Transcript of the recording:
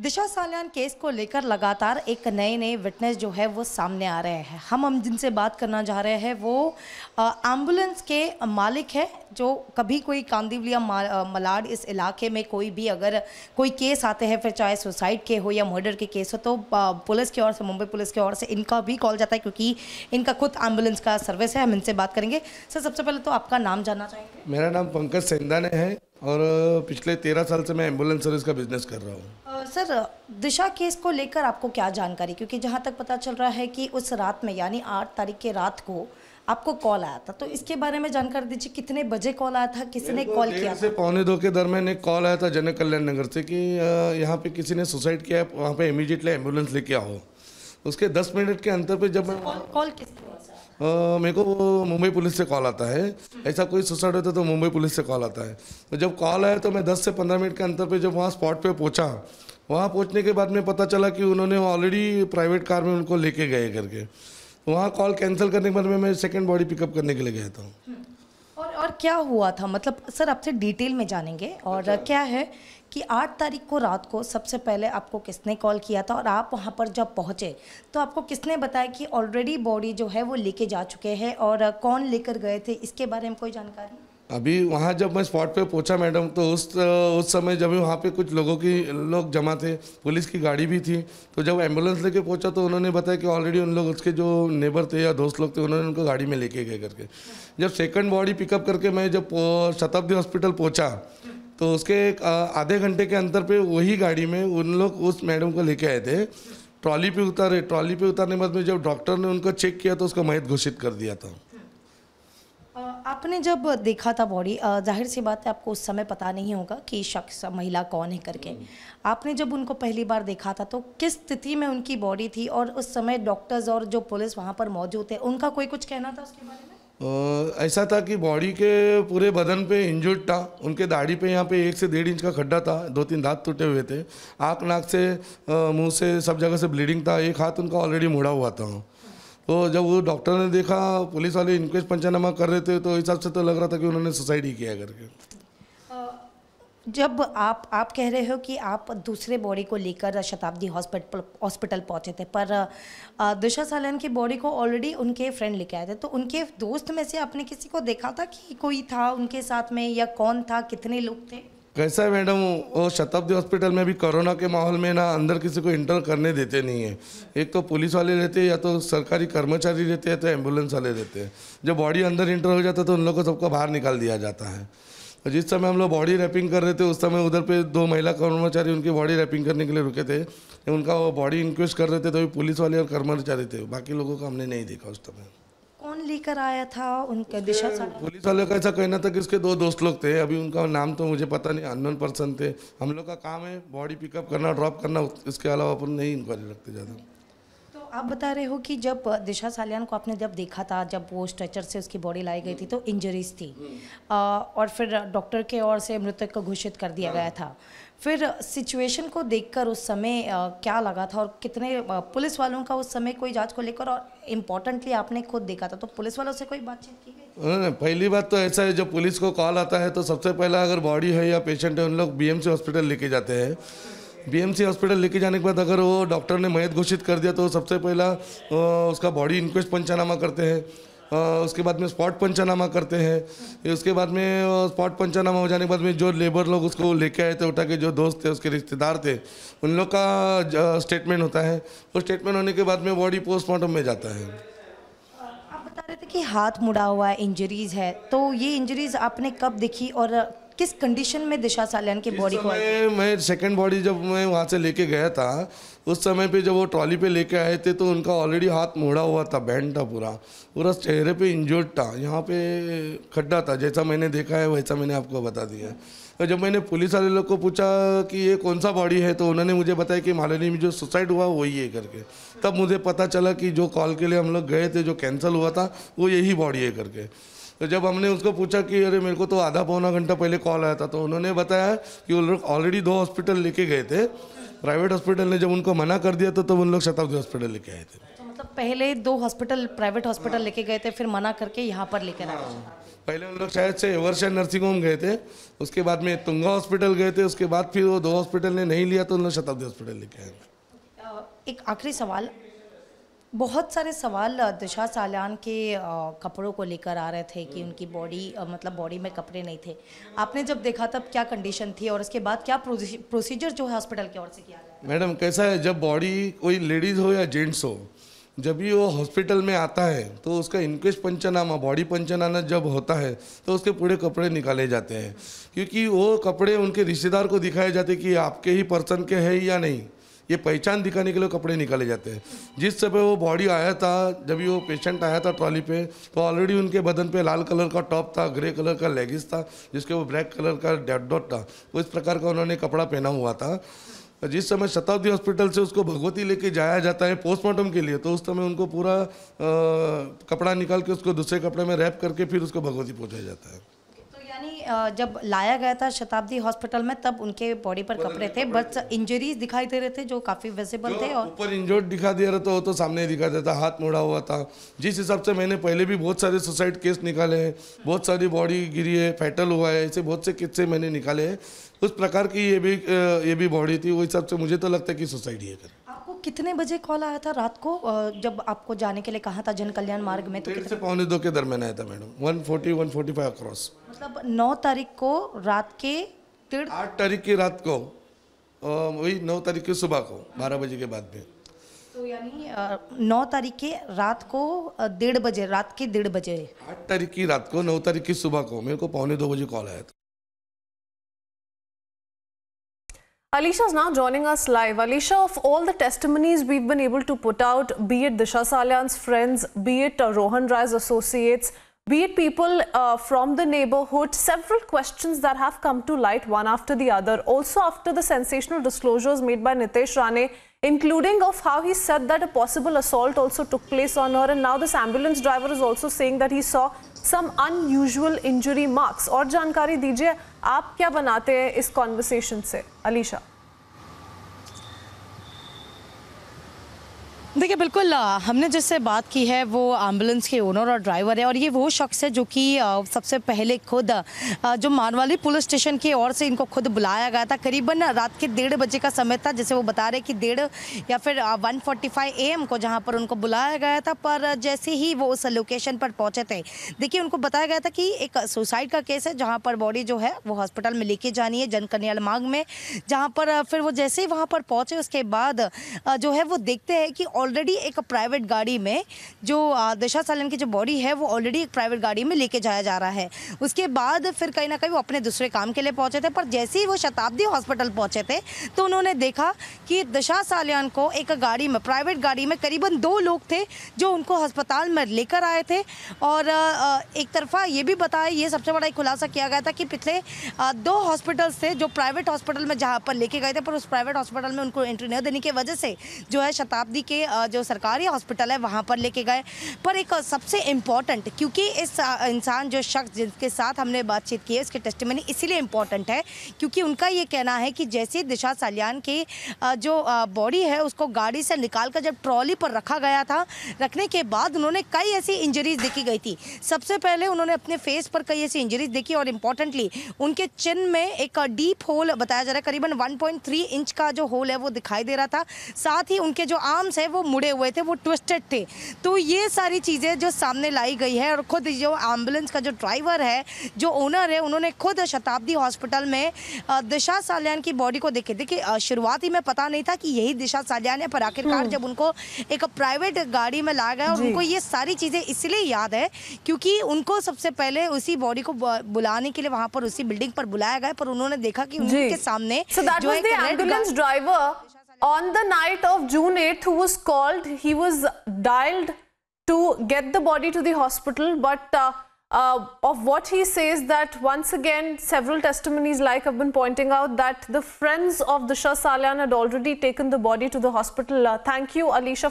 दिशा Salian case को लेकर लगातार एक नए नए विटनेस जो है वो सामने आ रहे हैं हम हम जिनसे बात करना चाह रहे हैं वो एम्बुलेंस के मालिक है जो कभी कोई या मलाड इस इलाके में कोई भी अगर कोई केस आते हैं फिर चाहे सुसाइड के हो या मर्डर के केस हो तो पुलिस की ओर से मुंबई पुलिस की ओर से इनका भी कॉल जाता है क्योंकि इनका खुद एम्बुलेंस का सर्विस है हम इनसे बात करेंगे सर सबसे पहले तो आपका नाम जानना चाहेंगे मेरा नाम पंकज सेंदाने है और पिछले तेरह साल से मैं एम्बुलेंस सर्विस का बिजनेस कर रहा हूँ सर दिशा केस को लेकर आपको क्या जानकारी क्योंकि जहाँ तक पता चल रहा है कि उस रात में यानी आठ तारीख के रात को आपको कॉल आया था तो इसके बारे में जानकारी दीजिए कितने बजे कॉल आया था किसने कॉल किया था? पौने दो के दरमियान एक कॉल आया था जन कल्याण नगर से कि यहाँ पे किसी ने सुसाइड किया है वहाँ पे इमीडिएटली एम्बुलेंस लेके आओ उसके दस मिनट के अंतर पे जब मैं कॉल किस मेरे को मुंबई पुलिस से कॉल आता है ऐसा कोई सुसाइड होता है तो मुंबई पुलिस से कॉल आता है तो जब कॉल आया तो मैं 10 से 15 मिनट के अंतर पे जब वहाँ स्पॉट पे पहुँचा वहाँ पहुँचने के बाद में पता चला कि उन्होंने ऑलरेडी प्राइवेट कार में उनको लेके गए करके वहाँ कॉल कैंसिल करने के बाद में मैं सेकेंड बॉडी पिकअप करने के लिए गया था और क्या हुआ था मतलब सर आपसे डिटेल में जानेंगे और अच्छा। क्या है कि आठ तारीख को रात को सबसे पहले आपको किसने कॉल किया था और आप वहाँ पर जब पहुँचे तो आपको किसने बताया कि ऑलरेडी बॉडी जो है वो लेके जा चुके हैं और कौन लेकर गए थे इसके बारे में कोई जानकारी अभी वहाँ जब मैं स्पॉट पे पहुँचा मैडम तो उस उस समय जब वहाँ पे कुछ लोगों की लोग जमा थे पुलिस की गाड़ी भी थी तो जब एम्बुलेंस लेके पहुँचा तो उन्होंने बताया कि ऑलरेडी उन लोग उसके जो नेबर थे या दोस्त लोग थे उन्होंने उनको गाड़ी में लेके गए करके जब सेकंड बॉडी पिकअप करके मैं जब शताब्दी हॉस्पिटल पहुँचा तो उसके आधे घंटे के अंतर पर वही गाड़ी में उन लोग उस मैडम को लेके आए थे ट्रॉली पे उतारे ट्रॉली पे उतारने के बाद में जब डॉक्टर ने उनका चेक किया तो उसका मयत घोषित कर दिया था आपने जब देखा था बॉडी जाहिर सी बात है आपको उस समय पता नहीं होगा कि शख्स महिला कौन है करके हम्म। आपने जब उनको पहली बार देखा था तो किस स्थिति में उनकी बॉडी थी और उस समय डॉक्टर्स और जो पुलिस वहाँ पर मौजूद थे उनका कोई कुछ कहना था उसके बारे में ऐसा था कि बॉडी के पूरे बदन पे इंजर्ड था उनके दाढ़ी पे यहाँ पे एक से डेढ़ इंच का खड्डा था दो तीन दांत टूटे हुए थे आँख नाक से मुंह से सब जगह से ब्लीडिंग था एक हाथ उनका ऑलरेडी मुड़ा हुआ था तो जब वो डॉक्टर ने देखा पुलिस वाले इनक्वेस्ट पंचनामा कर रहे थे तो हिसाब से तो लग रहा था कि उन्होंने सुसाइड ही किया करके जब आप आप कह रहे हो कि आप दूसरे बॉडी को लेकर शताब्दी हॉस्पिटल हॉस्पिटल पहुंचे थे पर दिशा सालन की बॉडी को ऑलरेडी उनके फ्रेंड लेके आए थे तो उनके दोस्त में से आपने किसी को देखा था कि कोई था उनके साथ में या कौन था कितने लोग थे कैसा है मैडम वो शताब्दी हॉस्पिटल में भी कोरोना के माहौल में ना अंदर किसी को इंटर करने देते नहीं है एक तो पुलिस वाले रहते हैं या तो सरकारी कर्मचारी रहते हैं तो एम्बुलेंस वाले रहते हैं जब बॉडी अंदर इंटर हो जाता है तो उन लोग को सबको बाहर निकाल दिया जाता है तो जिस समय हम लोग बॉडी रैपिंग कर रहे थे उस समय उधर पे दो महिला कर्मचारी उनकी बॉडी रैपिंग करने के लिए रुके थे उनका वो बॉडी इंक्वेस्ट कर रहे थे तो पुलिस वाले और कर्मचारी थे बाकी लोगों को हमने नहीं देखा उस समय कौन लेकर आया था उनका दिशा साहब पुलिस वाले का ऐसा कहना था कि उसके दो दोस्त लोग थे अभी उनका नाम तो मुझे पता नहीं अननोन पर्सन थे हम लोग का काम है बॉडी पिकअप करना ड्रॉप करना इसके अलावा अपन नहीं इंक्वायरी रखते ज़्यादा तो आप बता रहे हो कि जब दिशा सालियान को आपने जब देखा था जब वो स्ट्रेचर से उसकी बॉडी लाई गई थी तो इंजरीज थी हम्म। आ, और फिर डॉक्टर के ओर से मृतक को घोषित कर दिया गया हाँ। था फिर सिचुएशन को देखकर उस समय क्या लगा था और कितने पुलिस वालों का उस समय कोई जांच को लेकर और इम्पोर्टेंटली आपने खुद देखा था तो पुलिस वालों से कोई बातचीत की नहीं पहली बात तो ऐसा है जब पुलिस को कॉल आता है तो सबसे पहला अगर बॉडी है या पेशेंट है उन लोग बीएमसी हॉस्पिटल लेके जाते हैं बीएमसी हॉस्पिटल लेके जाने के बाद अगर वो डॉक्टर ने मयत घोषित कर दिया तो सबसे पहला उसका बॉडी इंक्वेस्ट पंचनामा करते हैं उसके बाद में स्पॉट पंचनामा करते हैं उसके बाद में स्पॉट पंचनामा हो जाने के बाद में जो लेबर लोग उसको लेके आए थे उठा के जो दोस्त थे उसके रिश्तेदार थे उन लोग का स्टेटमेंट होता है वो स्टेटमेंट होने के बाद में बॉडी पोस्टमार्टम में जाता है आप बता रहे थे कि हाथ मुड़ा हुआ है इंजरीज है तो ये इंजरीज आपने कब देखी और किस कंडीशन में दिशा सालन की बॉडी को मैं सेकंड बॉडी जब मैं वहाँ से लेके गया था उस समय पे जब वो ट्रॉली पे लेके आए थे तो उनका ऑलरेडी हाथ मोड़ा हुआ था बैंड था पूरा पूरा चेहरे पे इंजर्ड था यहाँ पे खड्डा था जैसा मैंने देखा है वैसा मैंने आपको बता दिया तो जब मैंने पुलिस वाले लोग को पूछा कि ये कौन सा बॉडी है तो उन्होंने मुझे बताया कि मालिनी में जो सुसाइड हुआ वही है करके तब मुझे पता चला कि जो कॉल के लिए हम लोग गए थे जो कैंसिल हुआ था वो यही बॉडी है करके तो जब हमने उसको पूछा कि अरे मेरे को तो आधा पौना घंटा पहले कॉल आया था तो उन्होंने बताया कि वो लोग ऑलरेडी दो हॉस्पिटल लेके गए थे प्राइवेट हॉस्पिटल ने जब उनको मना कर दिया था तो उन लोग शताब्दी हॉस्पिटल लेके आए थे तो मतलब पहले दो हॉस्पिटल प्राइवेट हॉस्पिटल लेके गए थे फिर मना करके यहाँ पर लेकर आए पहले उन लोग शायद से एवरशन नर्सिंग होम गए थे उसके बाद में तुंगा हॉस्पिटल गए थे उसके बाद फिर वो दो हॉस्पिटल ने नहीं लिया तो उन लोग शताब्दी हॉस्पिटल लेके आए एक आखिरी सवाल बहुत सारे सवाल दिशा सालान के कपड़ों को लेकर आ रहे थे कि उनकी बॉडी मतलब बॉडी में कपड़े नहीं थे आपने जब देखा तब क्या कंडीशन थी और उसके बाद क्या प्रोसीजर जो है हॉस्पिटल की ओर से किया गया मैडम कैसा है जब बॉडी कोई लेडीज़ हो या जेंट्स हो जब भी वो हॉस्पिटल में आता है तो उसका इनक्वेस्ट पंचनामा बॉडी पंचनामा जब होता है तो उसके पूरे कपड़े निकाले जाते हैं क्योंकि वो कपड़े उनके रिश्तेदार को दिखाए जाते कि आपके ही पर्सन के हैं या नहीं ये पहचान दिखाने के लिए कपड़े निकाले जाते हैं जिस समय वो बॉडी आया था जब वो पेशेंट आया था ट्रॉली पे तो ऑलरेडी उनके बदन पे लाल कलर का टॉप था ग्रे कलर का लेगिस था जिसके वो ब्लैक कलर का डेड डॉट था उस तो प्रकार का उन्होंने कपड़ा पहना हुआ था जिस समय शताब्दी हॉस्पिटल से उसको भगवती लेके जाया जाता है पोस्टमार्टम के लिए तो उस समय उनको पूरा आ, कपड़ा निकाल के उसको दूसरे कपड़े में रैप करके फिर उसको भगवती पहुँचाया जाता है जब लाया गया था शताब्दी हॉस्पिटल में तब उनके बॉडी पर कपड़े थे बट इंजरीज दिखाई दे रहे थे जो काफ़ी विजिबल थे और ऊपर इंजर्ड दिखा दे रहा था वो तो सामने दिखा देता हाथ मुड़ा हुआ था जिस हिसाब से मैंने पहले भी बहुत सारे सुसाइड केस निकाले हैं बहुत सारी बॉडी गिरी है फैटल हुआ है ऐसे बहुत से किस्से मैंने निकाले हैं उस प्रकार की ये भी ये भी बॉडी थी वो हिसाब से मुझे तो लगता है कि सुसाइड ये करें कितने बजे कॉल आया था रात को जब आपको जाने के लिए कहा था जन कल्याण मार्ग में तो से पौने दो के दरमियान आया था madam one forty one forty five मतलब नौ तारीख को रात के तेरह आठ तारीख की रात को वही नौ तारीख की सुबह को बारह बजे के बाद में तो यानी नौ तारीख के रात को डेढ़ बजे रात के डेढ़ बजे आठ तारीख की रात को नौ तारीख की सुबह को मेरे को पौने दो बजे कॉल आया था Alisha is now joining us live. Alisha, of all the testimonies we've been able to put out, be it Disha Salyan's friends, be it uh, Rohan Rai's associates, be it people uh, from the neighborhood, several questions that have come to light one after the other. Also, after the sensational disclosures made by Nitesh Rane, including of how he said that a possible assault also took place on her and now this ambulance driver is also saying that he saw some unusual injury marks और जानकारी दीजिए आप क्या बनाते हैं इस conversation से अलीशा देखिए बिल्कुल हमने जिससे बात की है वो एम्बुलेंस के ओनर और ड्राइवर है और ये वो शख्स है जो कि सबसे पहले खुद जो मानवाली पुलिस स्टेशन की ओर से इनको खुद बुलाया गया था करीबन रात के डेढ़ बजे का समय था जैसे वो बता रहे कि डेढ़ या फिर 1:45 फोर्टी एम को जहाँ पर उनको बुलाया गया था पर जैसे ही वो उस लोकेशन पर पहुँचे थे देखिए उनको बताया गया था कि एक सुसाइड का केस है जहाँ पर बॉडी जो है वो हॉस्पिटल में लेके जानी है जन कन्याल में जहाँ पर फिर वो जैसे ही वहाँ पर पहुँचे उसके बाद जो है वो देखते हैं कि ऑलरेडी एक प्राइवेट गाड़ी में जो दशा सालन की जो बॉडी है वो ऑलरेडी एक प्राइवेट गाड़ी में लेके जाया जा रहा है उसके बाद फिर कहीं ना कहीं वो अपने दूसरे काम के लिए पहुँचे थे पर जैसे ही वो शताब्दी हॉस्पिटल पहुँचे थे तो उन्होंने देखा कि दशा सालन को एक गाड़ी में प्राइवेट गाड़ी में करीबन दो लोग थे जो उनको अस्पताल में लेकर आए थे और एक तरफा ये भी बताया ये सबसे बड़ा एक खुलासा किया गया था कि पिछले दो हॉस्पिटल्स थे जो प्राइवेट हॉस्पिटल में जहाँ पर लेके गए थे पर उस प्राइवेट हॉस्पिटल में उनको एंट्री न देने की वजह से जो है शताब्दी के जो सरकारी हॉस्पिटल है वहाँ पर लेके गए पर एक सबसे इम्पॉर्टेंट क्योंकि इस इंसान जो शख्स जिनके साथ हमने बातचीत की है उसके टेस्टमनी इसीलिए इम्पॉर्टेंट है क्योंकि उनका ये कहना है कि जैसे दिशा सालियान की जो बॉडी है उसको गाड़ी से निकाल कर जब ट्रॉली पर रखा गया था रखने के बाद उन्होंने कई ऐसी इंजरीज देखी गई थी सबसे पहले उन्होंने अपने फेस पर कई ऐसी इंजरीज देखी और इम्पॉर्टेंटली उनके चिन में एक डीप होल बताया जा रहा है करीबन 1.3 इंच का जो होल है वो दिखाई दे रहा था साथ ही उनके जो आर्म्स है वो मुड़े हुए थे वो ट्विस्टेड थे तो ये सारी चीज़ें जो सामने लाई गई है और खुद जो एम्बुलेंस का जो ड्राइवर है जो ओनर है उन्होंने खुद शताब्दी हॉस्पिटल में दिशा सालियान की बॉडी को देखे देखिए ही में पता नहीं था कि यही दिशा सालियान है पर आखिरकार हम्म। जब उनको एक प्राइवेट गाड़ी में लाया गया और उनको ये सारी चीज़ें इसलिए याद है क्योंकि उनको सबसे पहले उसी बॉडी को बुलाने के लिए वहाँ पर उसी बिल्डिंग पर बुलाया गया पर उन्होंने देखा कि उनके सामने जो ambulance driver on the night of June 8th, who was called, he was dialed to get the body to the hospital. But uh, uh, of what he says that once again, several testimonies like have been pointing out that the friends of Disha Salyan had already taken the body to the hospital. Uh, thank you, Alicia. For